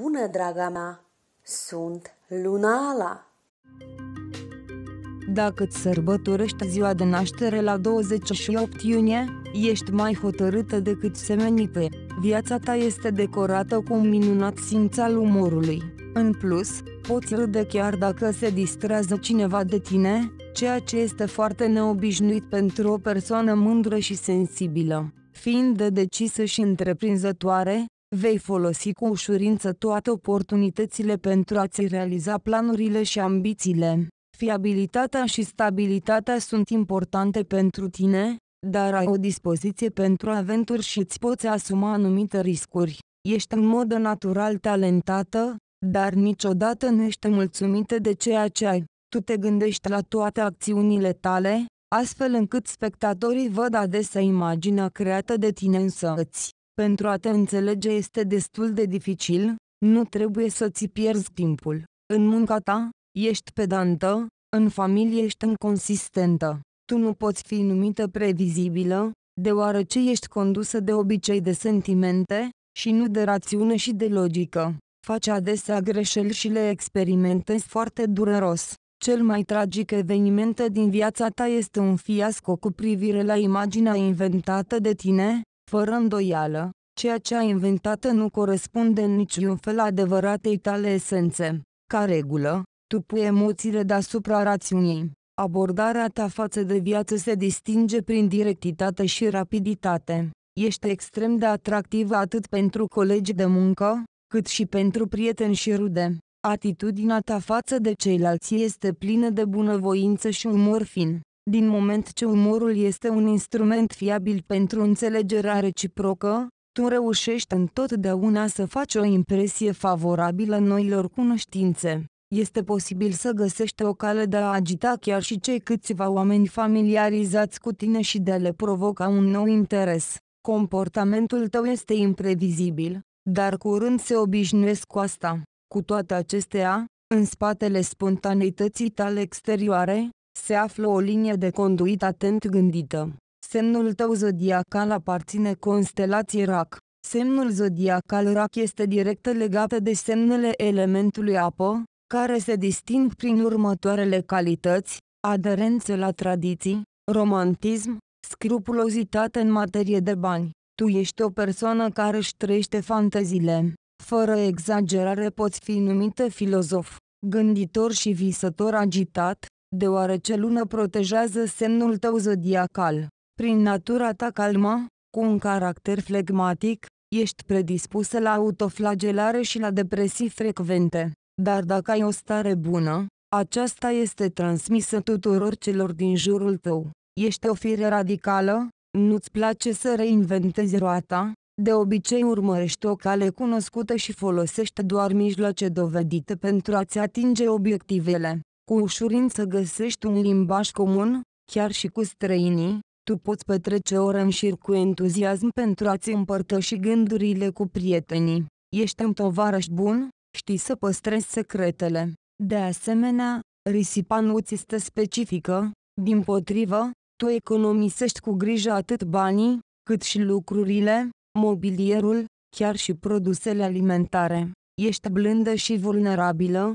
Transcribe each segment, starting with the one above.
bună, draga mea! Sunt Lunala! Dacă îți sărbătorești ziua de naștere la 28 iunie, ești mai hotărâtă decât semenii pe. Viața ta este decorată cu un minunat simț al umorului. În plus, poți râde chiar dacă se distrează cineva de tine, ceea ce este foarte neobișnuit pentru o persoană mândră și sensibilă. Fiind de decisă și întreprinzătoare, vei folosi cu ușurință toate oportunitățile pentru a-ți realiza planurile și ambițiile. Fiabilitatea și stabilitatea sunt importante pentru tine, dar ai o dispoziție pentru aventuri și îți poți asuma anumite riscuri. Ești în mod natural talentată, dar niciodată nu ești mulțumită de ceea ce ai. Tu te gândești la toate acțiunile tale, astfel încât spectatorii văd adesea imaginea creată de tine însăți. Pentru a te înțelege este destul de dificil, nu trebuie să ți pierzi timpul. În munca ta, ești pedantă, în familie ești inconsistentă. Tu nu poți fi numită previzibilă, deoarece ești condusă de obicei de sentimente, și nu de rațiune și de logică. Faci adesea greșeli și le experimentezi foarte dureros. Cel mai tragic eveniment din viața ta este un fiasco cu privire la imaginea inventată de tine, fără îndoială, ceea ce a inventată nu corespunde în niciun fel adevăratei tale esențe. Ca regulă, tu pui emoțiile deasupra rațiunii. Abordarea ta față de viață se distinge prin directitate și rapiditate. Ești extrem de atractiv atât pentru colegi de muncă, cât și pentru prieteni și rude. Atitudinea ta față de ceilalți este plină de bunăvoință și umor fin din moment ce umorul este un instrument fiabil pentru înțelegerea reciprocă, tu reușești întotdeauna să faci o impresie favorabilă noilor cunoștințe. Este posibil să găsești o cale de a agita chiar și cei câțiva oameni familiarizați cu tine și de a le provoca un nou interes. Comportamentul tău este imprevizibil, dar curând se obișnuiesc cu asta. Cu toate acestea, în spatele spontaneității tale exterioare, se află o linie de conduit atent gândită. Semnul tău zodiacal aparține constelației RAC. Semnul zodiacal RAC este direct legat de semnele elementului apă, care se disting prin următoarele calități, aderență la tradiții, romantism, scrupulozitate în materie de bani. Tu ești o persoană care își trăiește fanteziile. Fără exagerare poți fi numită filozof, gânditor și visător agitat, deoarece Luna protejează semnul tău zodiacal. Prin natura ta calmă, cu un caracter flegmatic, ești predispusă la autoflagelare și la depresii frecvente. Dar dacă ai o stare bună, aceasta este transmisă tuturor celor din jurul tău. Ești o fire radicală, nu-ți place să reinventezi roata, de obicei urmărești o cale cunoscută și folosești doar mijloace dovedite pentru a-ți atinge obiectivele. Cu ușurință găsești un limbaj comun, chiar și cu străinii, tu poți petrece ore în șir cu entuziasm pentru a-ți împărtăși gândurile cu prietenii. Ești un tovarăș bun, știi să păstrezi secretele. De asemenea, risipa nu ți este specifică, din potrivă, tu economisești cu grijă atât banii, cât și lucrurile, mobilierul, chiar și produsele alimentare. Ești blândă și vulnerabilă,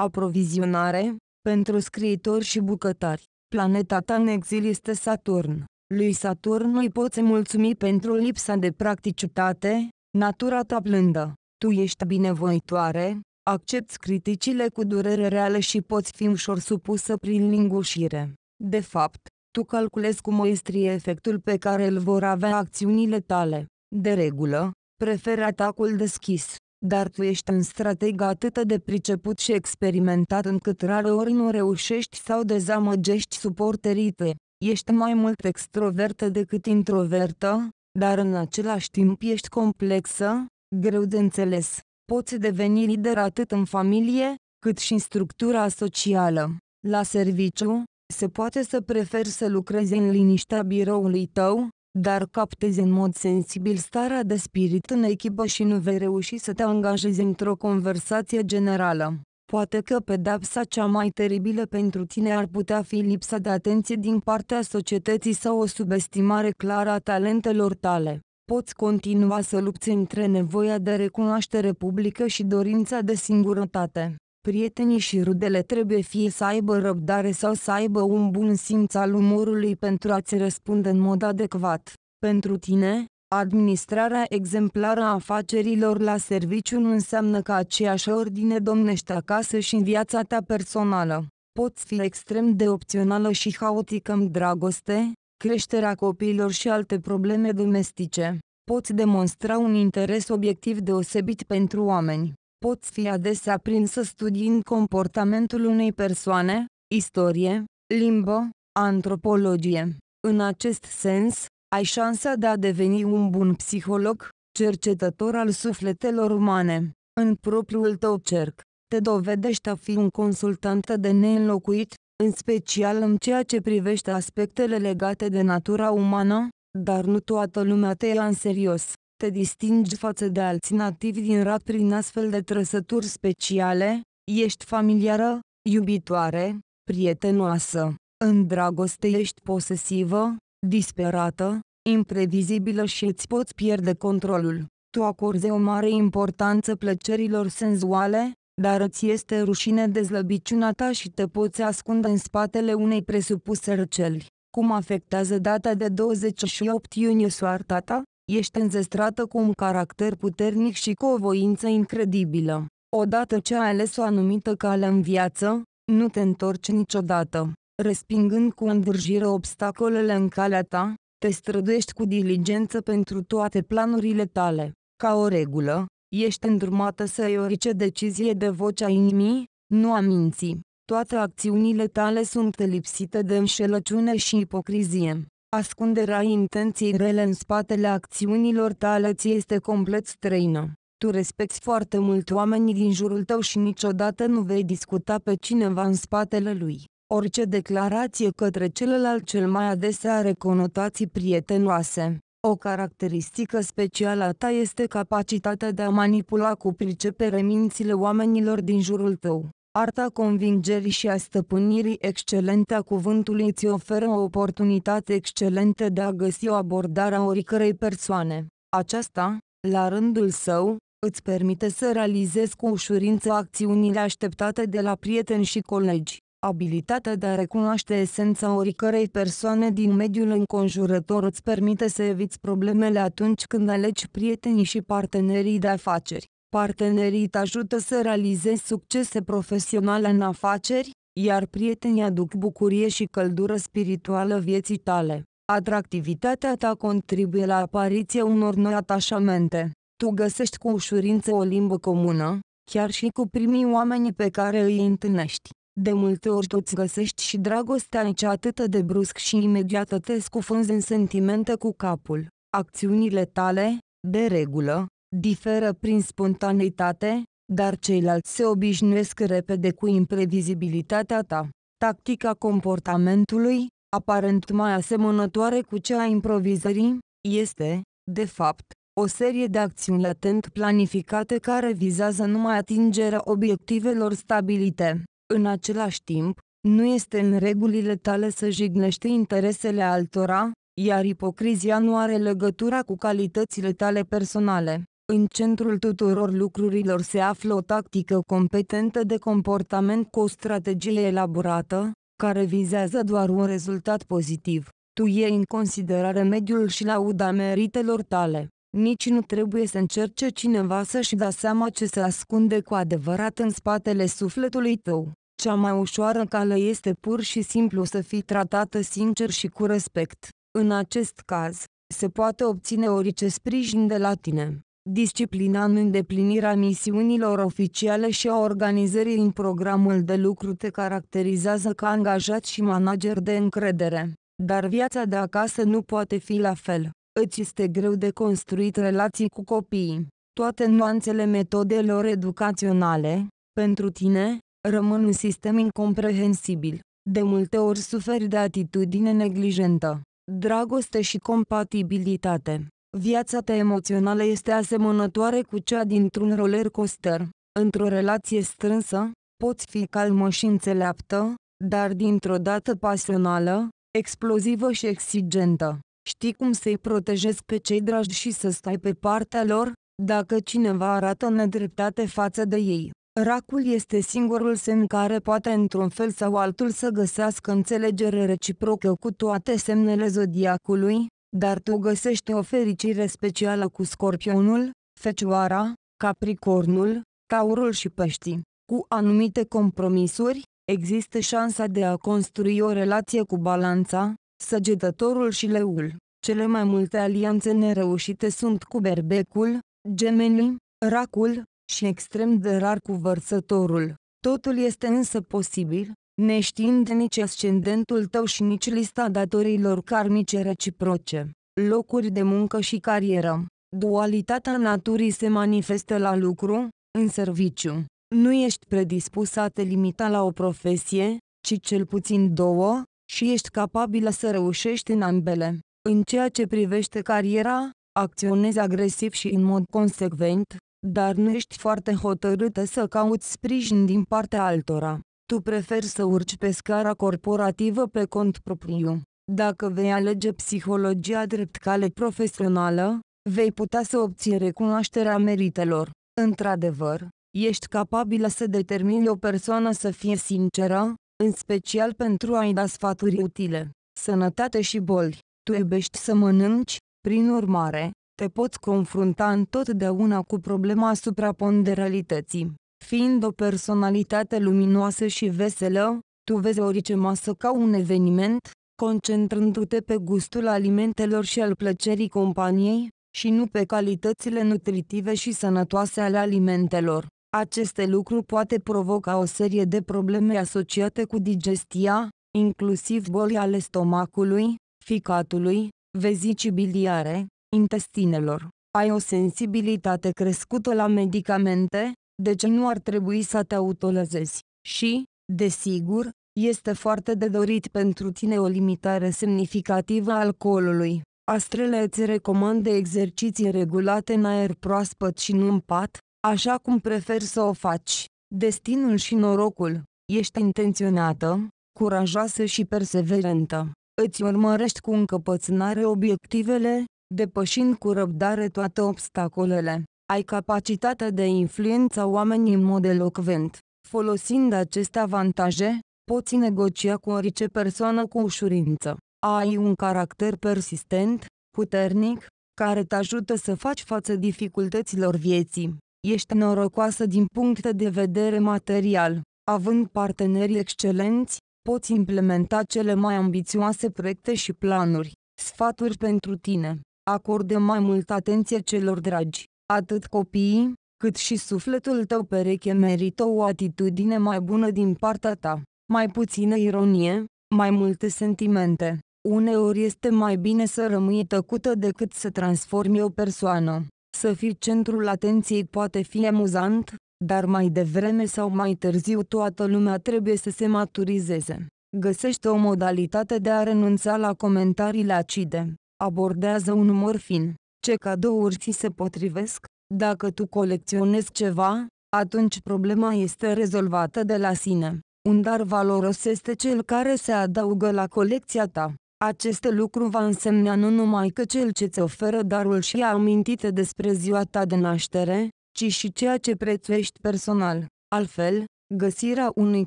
Aprovizionare, pentru scriitori și bucătari, planeta ta în exil este Saturn. Lui Saturn îi poți mulțumi pentru lipsa de practicitate, natura ta plândă. Tu ești binevoitoare, accepti criticile cu durere reală și poți fi ușor supusă prin lingușire. De fapt, tu calculezi cu maestrie efectul pe care îl vor avea acțiunile tale. De regulă, preferi atacul deschis, dar tu ești un strateg atât de priceput și experimentat încât ori nu reușești sau dezamăgești suporterii tăi. Ești mai mult extrovertă decât introvertă, dar în același timp ești complexă, greu de înțeles. Poți deveni lider atât în familie, cât și în structura socială. La serviciu, se poate să preferi să lucrezi în liniștea biroului tău, dar captezi în mod sensibil starea de spirit în echipă și nu vei reuși să te angajezi într-o conversație generală. Poate că pedapsa cea mai teribilă pentru tine ar putea fi lipsa de atenție din partea societății sau o subestimare clară a talentelor tale. Poți continua să lupți între nevoia de recunoaștere publică și dorința de singurătate. Prietenii și rudele trebuie fie să aibă răbdare sau să aibă un bun simț al umorului pentru a-ți răspunde în mod adecvat. Pentru tine, administrarea exemplară a afacerilor la serviciu nu înseamnă că aceeași ordine domnește acasă și în viața ta personală. Poți fi extrem de opțională și haotică în dragoste, creșterea copiilor și alte probleme domestice. Poți demonstra un interes obiectiv deosebit pentru oameni Poți fi adesea prinsă studiind comportamentul unei persoane, istorie, limbă, antropologie. În acest sens, ai șansa de a deveni un bun psiholog, cercetător al sufletelor umane. În propriul tău cerc, te dovedești a fi un consultant de neînlocuit, în special în ceea ce privește aspectele legate de natura umană, dar nu toată lumea te ia în serios. Te distingi față de alții nativi din rat prin astfel de trăsături speciale, ești familiară, iubitoare, prietenoasă, în dragoste ești posesivă, disperată, imprevizibilă și îți poți pierde controlul. Tu acorzi o mare importanță plăcerilor senzuale, dar îți este rușine de slăbiciunea ta și te poți ascunde în spatele unei presupuse răceli. Cum afectează data de 28 iunie soarta ta? Ești înzestrată cu un caracter puternic și cu o voință incredibilă. Odată ce ai ales o anumită cale în viață, nu te întorci niciodată. Respingând cu îndârjire obstacolele în calea ta, te străduiești cu diligență pentru toate planurile tale. Ca o regulă, ești îndrumată să iei orice decizie de vocea inimii, nu a minții. Toate acțiunile tale sunt lipsite de înșelăciune și ipocrizie. Ascunderea intenției rele în spatele acțiunilor tale ți este complet străină. Tu respecti foarte mult oamenii din jurul tău și niciodată nu vei discuta pe cineva în spatele lui. Orice declarație către celălalt cel mai adesea are conotații prietenoase. O caracteristică specială a ta este capacitatea de a manipula cu pricepere mințile oamenilor din jurul tău. Arta convingerii și a stăpânirii excelente a cuvântului îți oferă o oportunitate excelentă de a găsi o abordare a oricărei persoane. Aceasta, la rândul său, îți permite să realizezi cu ușurință acțiunile așteptate de la prieteni și colegi. Abilitatea de a recunoaște esența oricărei persoane din mediul înconjurător îți permite să eviți problemele atunci când alegi prietenii și partenerii de afaceri. Partenerii te ajută să realizezi succese profesionale în afaceri, iar prietenii aduc bucurie și căldură spirituală vieții tale. Atractivitatea ta contribuie la apariția unor noi atașamente. Tu găsești cu ușurință o limbă comună, chiar și cu primii oameni pe care îi întâlnești. De multe ori tu îți găsești și dragostea aici atât de brusc și imediată te scufunzi în sentimente cu capul. Acțiunile tale, de regulă, diferă prin spontaneitate, dar ceilalți se obișnuiesc repede cu imprevizibilitatea ta. Tactica comportamentului, aparent mai asemănătoare cu cea a improvizării, este, de fapt, o serie de acțiuni latent planificate care vizează numai atingerea obiectivelor stabilite. În același timp, nu este în regulile tale să jignești interesele altora, iar ipocrizia nu are legătura cu calitățile tale personale. În centrul tuturor lucrurilor se află o tactică competentă de comportament cu o strategie elaborată, care vizează doar un rezultat pozitiv. Tu iei în considerare mediul și lauda meritelor tale. Nici nu trebuie să încerce cineva să-și dea seama ce se ascunde cu adevărat în spatele sufletului tău. Cea mai ușoară cale este pur și simplu să fii tratată sincer și cu respect. În acest caz, se poate obține orice sprijin de la tine disciplina în îndeplinirea misiunilor oficiale și a organizării în programul de lucru te caracterizează ca angajat și manager de încredere. Dar viața de acasă nu poate fi la fel. Îți este greu de construit relații cu copiii. Toate nuanțele metodelor educaționale, pentru tine, rămân un sistem incomprehensibil. De multe ori suferi de atitudine neglijentă, dragoste și compatibilitate. Viața ta emoțională este asemănătoare cu cea dintr-un roller coaster. Într-o relație strânsă, poți fi calmă și înțeleaptă, dar dintr-o dată pasională, explozivă și exigentă. Știi cum să-i protejezi pe cei dragi și să stai pe partea lor, dacă cineva arată nedreptate față de ei. Racul este singurul semn care poate într-un fel sau altul să găsească înțelegere reciprocă cu toate semnele zodiacului, dar tu găsești o fericire specială cu scorpionul, fecioara, capricornul, taurul și peștii. Cu anumite compromisuri, există șansa de a construi o relație cu balanța, săgetătorul și leul. Cele mai multe alianțe nereușite sunt cu berbecul, gemenii, racul, și extrem de rar cu vărsătorul. Totul este însă posibil, neștiind nici ascendentul tău și nici lista datorilor karmice reciproce, locuri de muncă și carieră. Dualitatea naturii se manifestă la lucru, în serviciu. Nu ești predispus să te limita la o profesie, ci cel puțin două, și ești capabilă să reușești în ambele. În ceea ce privește cariera, acționezi agresiv și în mod consecvent, dar nu ești foarte hotărâtă să cauți sprijin din partea altora. Tu preferi să urci pe scara corporativă pe cont propriu. Dacă vei alege psihologia drept cale profesională, vei putea să obții recunoașterea meritelor. Într-adevăr, ești capabilă să determini o persoană să fie sinceră, în special pentru a-i da sfaturi utile. Sănătate și boli. Tu iubești să mănânci, prin urmare, te poți confrunta întotdeauna cu problema supraponderalității. Fiind o personalitate luminoasă și veselă, tu vezi orice masă ca un eveniment, concentrându-te pe gustul alimentelor și al plăcerii companiei, și nu pe calitățile nutritive și sănătoase ale alimentelor. Aceste lucruri poate provoca o serie de probleme asociate cu digestia, inclusiv boli ale stomacului, ficatului, vezicii biliare, intestinelor. Ai o sensibilitate crescută la medicamente, deci nu ar trebui să te autolăzezi. Și, desigur, este foarte de dorit pentru tine o limitare semnificativă a alcoolului. Astrele îți recomandă exerciții regulate în aer proaspăt și nu în pat, așa cum preferi să o faci. Destinul și norocul. Ești intenționată, curajoasă și perseverentă. Îți urmărești cu încăpățânare obiectivele, depășind cu răbdare toate obstacolele ai capacitatea de influență influența oamenii în mod elocvent. Folosind aceste avantaje, poți negocia cu orice persoană cu ușurință. Ai un caracter persistent, puternic, care te ajută să faci față dificultăților vieții. Ești norocoasă din punct de vedere material. Având parteneri excelenți, poți implementa cele mai ambițioase proiecte și planuri. Sfaturi pentru tine. Acordă mai multă atenție celor dragi. Atât copiii, cât și sufletul tău pereche merită o atitudine mai bună din partea ta, mai puțină ironie, mai multe sentimente. Uneori este mai bine să rămâi tăcută decât să transformi o persoană. Să fii centrul atenției poate fi amuzant, dar mai devreme sau mai târziu toată lumea trebuie să se maturizeze. Găsește o modalitate de a renunța la comentariile acide. Abordează un umor fin ce cadouri ți se potrivesc. Dacă tu colecționezi ceva, atunci problema este rezolvată de la sine. Un dar valoros este cel care se adaugă la colecția ta. Acest lucru va însemna nu numai că cel ce ți oferă darul și a amintite despre ziua ta de naștere, ci și ceea ce prețuiești personal. Altfel, găsirea unui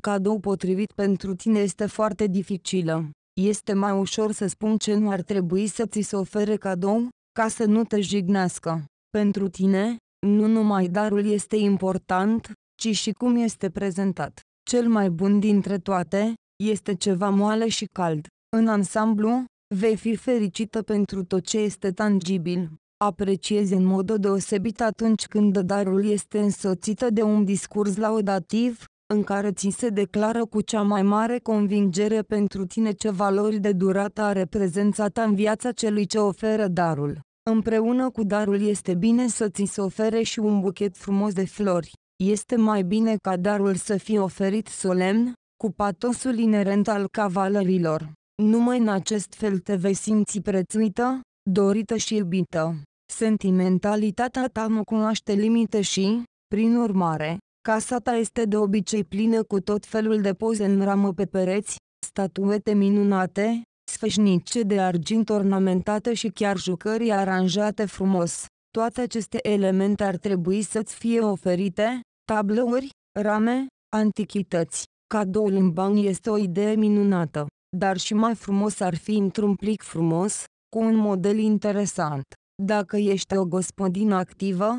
cadou potrivit pentru tine este foarte dificilă. Este mai ușor să spun ce nu ar trebui să ți se ofere cadou, ca să nu te jignească. Pentru tine, nu numai darul este important, ci și cum este prezentat. Cel mai bun dintre toate, este ceva moale și cald. În ansamblu, vei fi fericită pentru tot ce este tangibil. Apreciezi în mod deosebit atunci când darul este însoțită de un discurs laudativ, în care ți se declară cu cea mai mare convingere pentru tine ce valori de durată are prezența ta în viața celui ce oferă darul. Împreună cu darul este bine să ți se ofere și un buchet frumos de flori. Este mai bine ca darul să fie oferit solemn, cu patosul inerent al cavalerilor. Numai în acest fel te vei simți prețuită, dorită și iubită. Sentimentalitatea ta nu cunoaște limite și, prin urmare, Casa ta este de obicei plină cu tot felul de poze în ramă pe pereți, statuete minunate, sfășnice de argint ornamentate și chiar jucării aranjate frumos. Toate aceste elemente ar trebui să-ți fie oferite, tablouri, rame, antichități. Cadoul în bani este o idee minunată, dar și mai frumos ar fi într-un plic frumos, cu un model interesant. Dacă ești o gospodină activă,